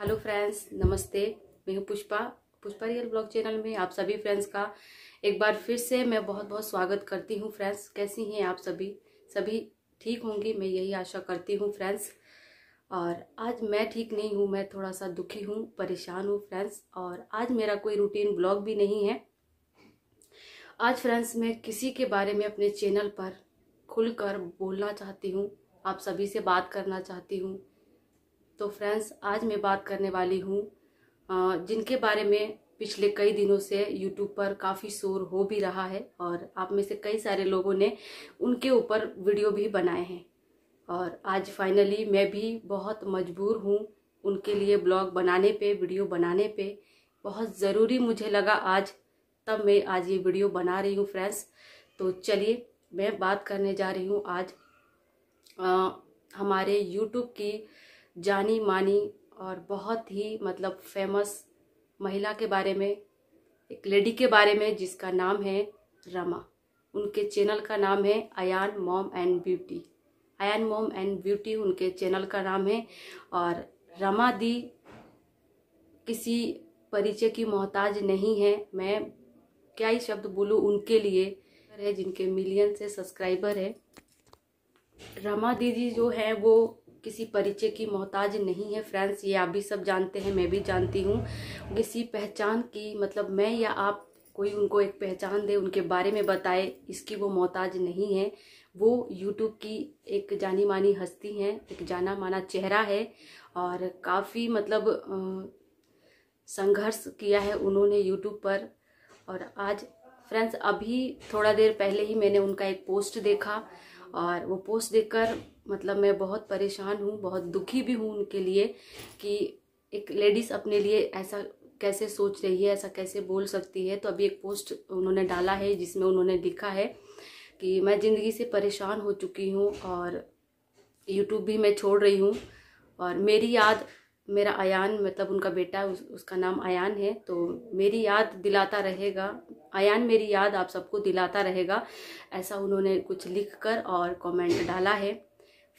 hello friends नमस्ते मैं हूँ Pushpa Pushpa real blog channel में आप सभी फ्रेंड्स का एक बार फिर से मैं बहुत बहुत स्वागत करती हूँ फ्रेंड्स कैसी हैं आप सभी सभी ठीक होंगी मैं यही आशा करती हूँ फ्रेंड्स और आज मैं ठीक नहीं हूँ मैं थोड़ा सा दुखी हूँ परेशान हूँ फ्रेंड्स और आज मेरा कोई रूटीन ब्लॉग भी नहीं है आज फ्रेंड्स मैं किसी के बारे में अपने चैनल पर खुलकर बोलना चाहती हूँ आप सभी से बात करना चाहती हूँ तो फ्रेंड्स आज मैं बात करने वाली हूँ जिनके बारे में पिछले कई दिनों से यूट्यूब पर काफ़ी शोर हो भी रहा है और आप में से कई सारे लोगों ने उनके ऊपर वीडियो भी बनाए हैं और आज फाइनली मैं भी बहुत मजबूर हूँ उनके लिए ब्लॉग बनाने पे वीडियो बनाने पे बहुत ज़रूरी मुझे लगा आज तब मैं आज ये वीडियो बना रही हूँ फ्रेंड्स तो चलिए मैं बात करने जा रही हूँ आज आ, हमारे यूट्यूब की जानी मानी और बहुत ही मतलब फेमस महिला के बारे में एक लेडी के बारे में जिसका नाम है रमा उनके चैनल का नाम है Ayaan mom and beauty Ayaan mom and beauty उनके चैनल का नाम है और रमा दी किसी परिचय की मोहताज नहीं है मैं क्या ही शब्द बोलूँ उनके लिए है जिनके मिलियन से सब्सक्राइबर है रमा दीदी जो है वो किसी परिचय की मोहताज नहीं है फ्रेंड्स ये आप भी सब जानते हैं मैं भी जानती हूँ किसी पहचान की मतलब मैं या आप कोई उनको एक पहचान दे उनके बारे में बताए इसकी वो मोहताज नहीं है वो यूट्यूब की एक जानी मानी हस्ती हैं एक जाना माना चेहरा है और काफ़ी मतलब संघर्ष किया है उन्होंने यूट्यूब पर और आज फ्रेंड्स अभी थोड़ा देर पहले ही मैंने उनका एक पोस्ट देखा और वो पोस्ट देखकर मतलब मैं बहुत परेशान हूँ बहुत दुखी भी हूँ उनके लिए कि एक लेडीज़ अपने लिए ऐसा कैसे सोच रही है ऐसा कैसे बोल सकती है तो अभी एक पोस्ट उन्होंने डाला है जिसमें उन्होंने लिखा है कि मैं ज़िंदगी से परेशान हो चुकी हूँ और यूट्यूब भी मैं छोड़ रही हूँ और मेरी याद मेरा अयान मतलब उनका बेटा उस, उसका नाम अयान है तो मेरी याद दिलाता रहेगा अयान मेरी याद आप सबको दिलाता रहेगा ऐसा उन्होंने कुछ लिख कर और कमेंट डाला है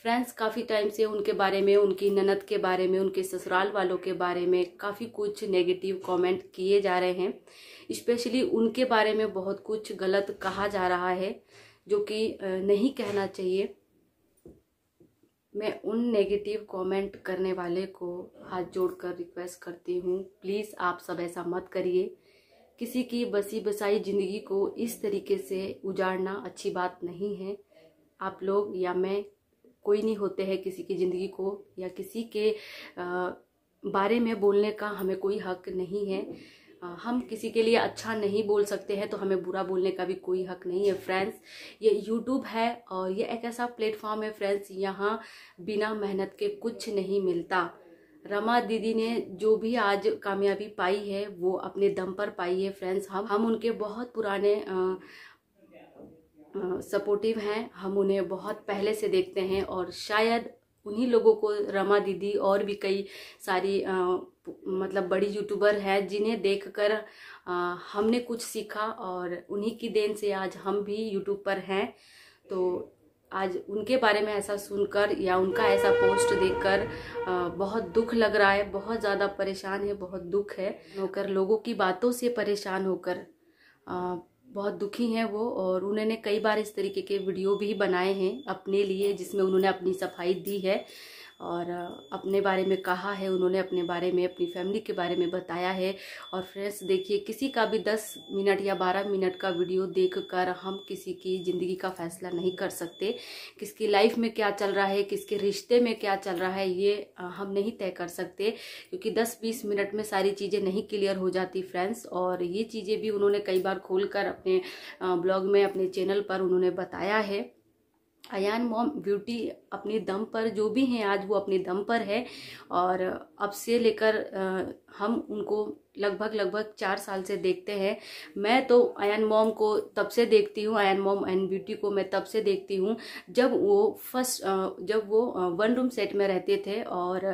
फ्रेंड्स काफ़ी टाइम से उनके बारे में उनकी ननद के बारे में उनके ससुराल वालों के बारे में काफ़ी कुछ नेगेटिव कमेंट किए जा रहे हैं स्पेशली उनके बारे में बहुत कुछ गलत कहा जा रहा है जो कि नहीं कहना चाहिए मैं उन नेगेटिव कमेंट करने वाले को हाथ जोड़कर रिक्वेस्ट करती हूँ प्लीज़ आप सब ऐसा मत करिए किसी की बसी बसाई ज़िंदगी को इस तरीके से उजाड़ना अच्छी बात नहीं है आप लोग या मैं कोई नहीं होते हैं किसी की ज़िंदगी को या किसी के आ, बारे में बोलने का हमें कोई हक नहीं है हम किसी के लिए अच्छा नहीं बोल सकते हैं तो हमें बुरा बोलने का भी कोई हक नहीं है फ्रेंड्स ये यूट्यूब है और ये एक ऐसा प्लेटफॉर्म है फ्रेंड्स यहाँ बिना मेहनत के कुछ नहीं मिलता रमा दीदी ने जो भी आज कामयाबी पाई है वो अपने दम पर पाई है फ्रेंड्स हम हम उनके बहुत पुराने आ, सपोर्टिव हैं हम उन्हें बहुत पहले से देखते हैं और शायद उन्हीं लोगों को रमा दीदी और भी कई सारी आ, मतलब बड़ी यूट्यूबर है जिन्हें देखकर हमने कुछ सीखा और उन्हीं की देन से आज हम भी यूट्यूब पर हैं तो आज उनके बारे में ऐसा सुनकर या उनका ऐसा पोस्ट देखकर बहुत दुख लग रहा है बहुत ज़्यादा परेशान है बहुत दुख है होकर लोगों की बातों से परेशान होकर बहुत दुखी हैं वो और उन्होंने कई बार इस तरीके के वीडियो भी बनाए हैं अपने लिए जिसमें उन्होंने अपनी सफाई दी है और अपने बारे में कहा है उन्होंने अपने बारे में अपनी फैमिली के बारे में बताया है और फ्रेंड्स देखिए किसी का भी दस मिनट या बारह मिनट का वीडियो देखकर हम किसी की ज़िंदगी का फैसला नहीं कर सकते किसकी लाइफ में क्या चल रहा है किसके रिश्ते में क्या चल रहा है ये हम नहीं तय कर सकते क्योंकि दस बीस मिनट में सारी चीज़ें नहीं क्लियर हो जाती फ्रेंड्स और ये चीज़ें भी उन्होंने कई बार खोल कर अपने ब्लॉग में अपने चैनल पर उन्होंने बताया है अयान मॉम ब्यूटी अपने दम पर जो भी हैं आज वो अपने दम पर है और अब से लेकर हम उनको लगभग लगभग चार साल से देखते हैं मैं तो आयन मॉम को तब से देखती हूँ आयन मॉम एंड ब्यूटी को मैं तब से देखती हूँ जब वो फर्स्ट जब वो वन रूम सेट में रहते थे और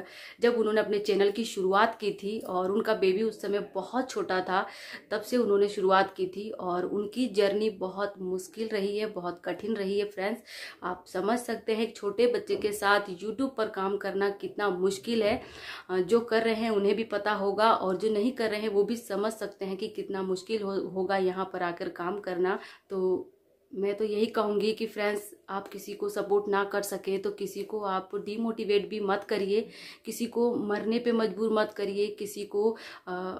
जब उन्होंने अपने चैनल की शुरुआत की थी और उनका बेबी उस समय बहुत छोटा था तब से उन्होंने शुरुआत की थी और उनकी जर्नी बहुत मुश्किल रही है बहुत कठिन रही है फ्रेंड्स आप समझ सकते हैं छोटे बच्चे के साथ यूट्यूब पर काम करना कितना मुश्किल है जो कर रहे हैं उन्हें भी पता होगा और जो नहीं कर कर रहे हैं वो भी समझ सकते हैं कि कितना मुश्किल हो, होगा यहाँ पर आकर काम करना तो मैं तो यही कहूँगी कि फ्रेंड्स आप किसी को सपोर्ट ना कर सके तो किसी को आप डीमोटिवेट भी मत करिए किसी को मरने पे मजबूर मत करिए किसी को आ,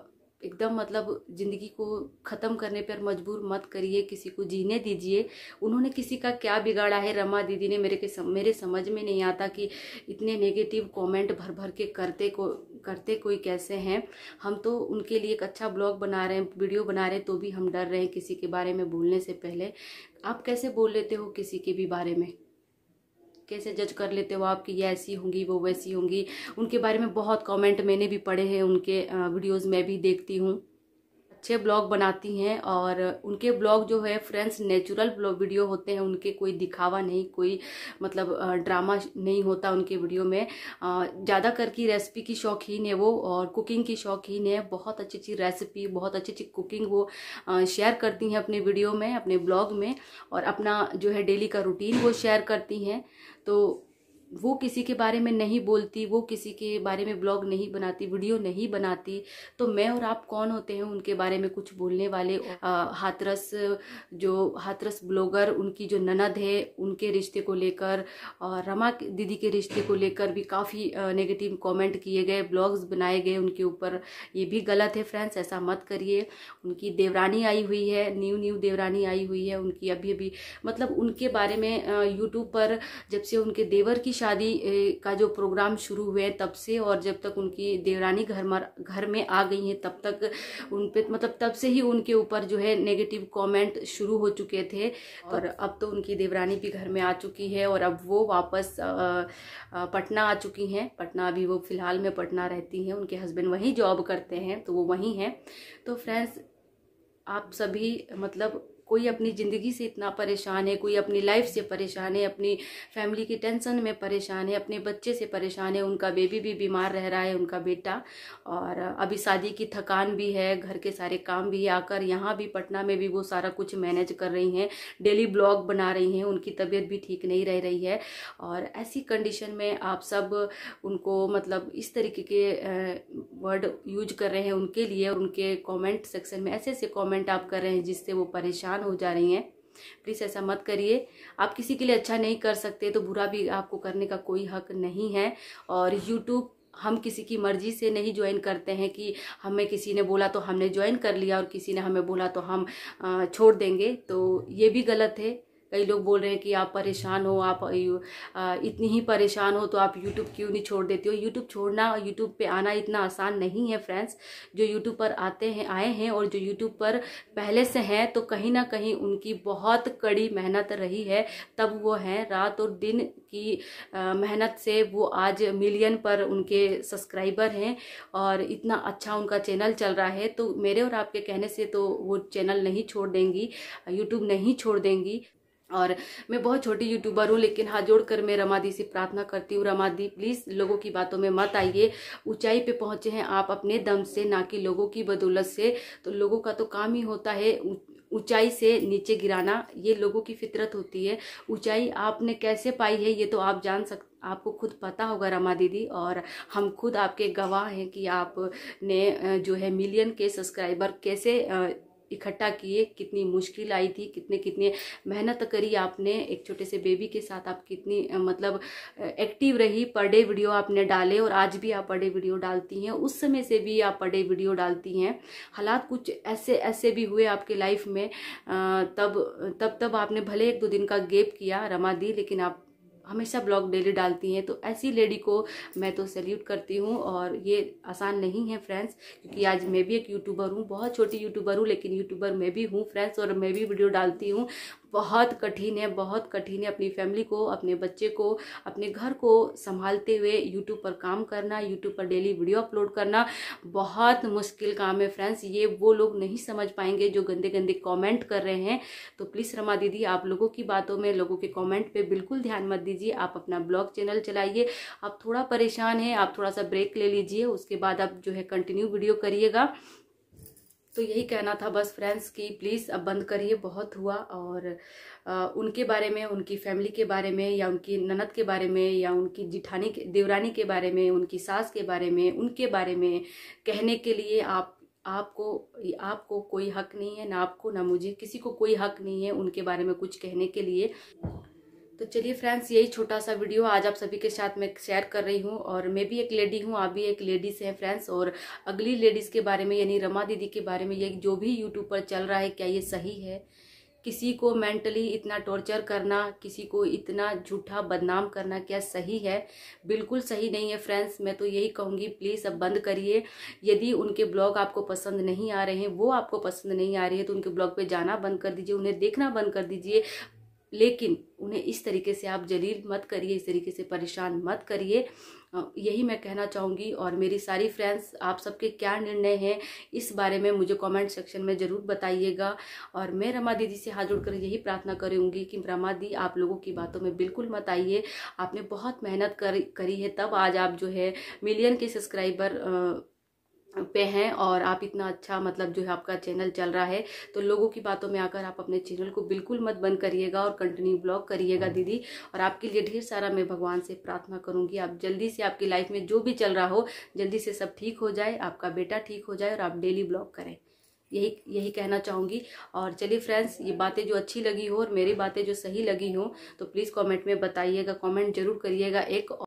एकदम मतलब ज़िंदगी को ख़त्म करने पर मजबूर मत करिए किसी को जीने दीजिए उन्होंने किसी का क्या बिगाड़ा है रमा दीदी ने मेरे के सम, मेरे समझ में नहीं आता कि इतने नेगेटिव कमेंट भर भर के करते को करते कोई कैसे हैं हम तो उनके लिए एक अच्छा ब्लॉग बना रहे हैं वीडियो बना रहे हैं तो भी हम डर रहे हैं किसी के बारे में बोलने से पहले आप कैसे बोल लेते हो किसी के भी बारे में कैसे जज कर लेते हो आप कि ये ऐसी होंगी वो वैसी होंगी उनके बारे में बहुत कमेंट मैंने भी पढ़े हैं उनके वीडियोस मैं भी देखती हूँ अच्छे ब्लॉग बनाती हैं और उनके ब्लॉग जो है फ्रेंड्स नेचुरल ब्लॉग वीडियो होते हैं उनके कोई दिखावा नहीं कोई मतलब ड्रामा नहीं होता उनके वीडियो में ज़्यादा करके रेसिपी की शौकीन है वो और कुकिंग की शौकीन है बहुत अच्छी अच्छी रेसिपी बहुत अच्छी अच्छी कुकिंग वो शेयर करती हैं अपने वीडियो में अपने ब्लॉग में और अपना जो है डेली का रूटीन वो शेयर करती हैं तो वो किसी के बारे में नहीं बोलती वो किसी के बारे में ब्लॉग नहीं बनाती वीडियो नहीं बनाती तो मैं और आप कौन होते हैं उनके बारे में कुछ बोलने वाले हाथरस जो हाथरस ब्लॉगर उनकी जो ननद है उनके रिश्ते को लेकर और रमा दीदी के रिश्ते को लेकर भी काफ़ी नेगेटिव कमेंट किए गए ब्लॉग्स बनाए गए उनके ऊपर ये भी गलत है फ्रेंड्स ऐसा मत करिए उनकी देवरानी आई हुई है न्यू न्यू देवरानी आई हुई है उनकी अभी अभी मतलब उनके बारे में यूट्यूब पर जब से उनके देवर की शादी का जो प्रोग्राम शुरू हुए तब से और जब तक उनकी देवरानी घर मर घर में आ गई हैं तब तक उन पर मतलब तब से ही उनके ऊपर जो है नेगेटिव कमेंट शुरू हो चुके थे और अब तो उनकी देवरानी भी घर में आ चुकी है और अब वो वापस पटना आ चुकी हैं पटना अभी वो फ़िलहाल में पटना रहती हैं उनके हस्बैंड वहीं जॉब करते हैं तो वो वहीं हैं तो फ्रेंड्स आप सभी मतलब कोई अपनी ज़िंदगी से इतना परेशान है कोई अपनी लाइफ से परेशान है अपनी फैमिली की टेंशन में परेशान है अपने बच्चे से परेशान है उनका बेबी भी बीमार रह रहा है उनका बेटा और अभी शादी की थकान भी है घर के सारे काम भी आकर यहाँ भी पटना में भी वो सारा कुछ मैनेज कर रही हैं डेली ब्लॉग बना रही हैं उनकी तबीयत भी ठीक नहीं रह रही है और ऐसी कंडीशन में आप सब उनको मतलब इस तरीके के वर्ड यूज कर रहे हैं उनके लिए उनके कॉमेंट सेक्शन में ऐसे ऐसे कॉमेंट आप कर रहे हैं जिससे वो परेशान परेशान हो जा रही हैं प्लीज़ ऐसा मत करिए आप किसी के लिए अच्छा नहीं कर सकते तो बुरा भी आपको करने का कोई हक नहीं है और यूट्यूब हम किसी की मर्जी से नहीं ज्वाइन करते हैं कि हमें किसी ने बोला तो हमने ज्वाइन कर लिया और किसी ने हमें बोला तो हम छोड़ देंगे तो ये भी गलत है कई लोग बोल रहे हैं कि आप परेशान हो आप इतनी ही परेशान हो तो आप यूट्यूब क्यों नहीं छोड़ देती हो यूट्यूब छोड़ना यूट्यूब पे आना इतना आसान नहीं है फ्रेंड्स जो यूट्यूब पर आते हैं आए हैं और जो यूट्यूब पर पहले से हैं तो कहीं ना कहीं उनकी बहुत कड़ी मेहनत रही है तब वो हैं रात और दिन की मेहनत से वो आज मिलियन पर उनके सब्सक्राइबर हैं और इतना अच्छा उनका चैनल चल रहा है तो मेरे और आपके कहने से तो वो चैनल नहीं छोड़ देंगी यूट्यूब नहीं छोड़ देंगी और मैं बहुत छोटी यूट्यूबर हूँ लेकिन हाथ जोड़कर मैं रमादी से प्रार्थना करती हूँ रमादी प्लीज़ लोगों की बातों में मत आइए ऊंचाई पे पहुँचे हैं आप अपने दम से ना कि लोगों की बदौलत से तो लोगों का तो काम ही होता है ऊंचाई से नीचे गिराना ये लोगों की फितरत होती है ऊंचाई आपने कैसे पाई है ये तो आप जान सक आपको खुद पता होगा रमा दीदी और हम खुद आपके गवाह हैं कि आपने जो है मिलियन के सब्सक्राइबर कैसे इकट्ठा किए कितनी मुश्किल आई थी कितने कितने मेहनत करी आपने एक छोटे से बेबी के साथ आप कितनी मतलब एक्टिव रही पर डे वीडियो आपने डाले और आज भी आप पर डे वीडियो डालती हैं उस समय से भी आप पर डे वीडियो डालती हैं हालात कुछ ऐसे ऐसे भी हुए आपके लाइफ में तब तब तब आपने भले एक दो दिन का गेप किया रमा दी लेकिन आप हमेशा ब्लॉग डेली डालती हैं तो ऐसी लेडी को मैं तो सैल्यूट करती हूँ और ये आसान नहीं है फ्रेंड्स क्योंकि आज मैं भी एक यूट्यूबर हूँ बहुत छोटी यूट्यूबर हूँ लेकिन यूट्यूबर मैं भी हूँ फ्रेंड्स और मैं भी वीडियो डालती हूँ बहुत कठिन है बहुत कठिन है अपनी फैमिली को अपने बच्चे को अपने घर को संभालते हुए यूट्यूब पर काम करना यूट्यूब पर डेली वीडियो अपलोड करना बहुत मुश्किल काम है फ्रेंड्स ये वो लोग नहीं समझ पाएंगे जो गंदे गंदे कमेंट कर रहे हैं तो प्लीज़ रमा दीदी आप लोगों की बातों में लोगों के कमेंट पे बिल्कुल ध्यान मत दीजिए आप अपना ब्लॉग चैनल चलाइए आप थोड़ा परेशान हैं आप थोड़ा सा ब्रेक ले लीजिए उसके बाद आप जो है कंटिन्यू वीडियो करिएगा तो यही कहना था बस फ्रेंड्स कि प्लीज़ अब बंद करिए बहुत हुआ और आ, उनके बारे में उनकी फैमिली के बारे में या उनकी ननद के बारे में या उनकी जिठानी के देवरानी के बारे में उनकी सास के बारे में उनके बारे में कहने के लिए आप आपको आपको कोई हक नहीं है ना आपको ना मुझे किसी को कोई हक नहीं है उनके बारे में कुछ कहने के लिए तो चलिए फ्रेंड्स यही छोटा सा वीडियो आज आप सभी के साथ मैं शेयर कर रही हूँ और मैं भी एक लेडी हूँ आप भी एक लेडीज़ हैं फ्रेंड्स और अगली लेडीज़ के बारे में यानी रमा दीदी के बारे में ये जो भी यूट्यूब पर चल रहा है क्या ये सही है किसी को मेंटली इतना टॉर्चर करना किसी को इतना झूठा बदनाम करना क्या सही है बिल्कुल सही नहीं है फ्रेंड्स मैं तो यही कहूँगी प्लीज़ अब बंद करिए यदि उनके ब्लॉग आपको पसंद नहीं आ रहे हैं वो आपको पसंद नहीं आ रही है तो उनके ब्लॉग पे जाना बंद कर दीजिए उन्हें देखना बंद कर दीजिए लेकिन उन्हें इस तरीके से आप जलील मत करिए इस तरीके से परेशान मत करिए यही मैं कहना चाहूँगी और मेरी सारी फ्रेंड्स आप सबके क्या निर्णय हैं इस बारे में मुझे कमेंट सेक्शन में ज़रूर बताइएगा और मैं रमा दीदी से हाथ जोड़कर यही प्रार्थना करूँगी कि रमा दी आप लोगों की बातों में बिल्कुल मत आइए आपने बहुत मेहनत कर करी है तब आज आप जो है मिलियन के सब्सक्राइबर पे हैं और आप इतना अच्छा मतलब जो है आपका चैनल चल रहा है तो लोगों की बातों में आकर आप अपने चैनल को बिल्कुल मत बंद करिएगा और कंटिन्यू ब्लॉग करिएगा दीदी और आपके लिए ढेर सारा मैं भगवान से प्रार्थना करूंगी आप जल्दी से आपकी लाइफ में जो भी चल रहा हो जल्दी से सब ठीक हो जाए आपका बेटा ठीक हो जाए और आप डेली ब्लॉग करें यही यही कहना चाहूँगी और चलिए फ्रेंड्स ये बातें जो अच्छी लगी हो और मेरी बातें जो सही लगी हो तो प्लीज़ कमेंट में बताइएगा कमेंट जरूर करिएगा एक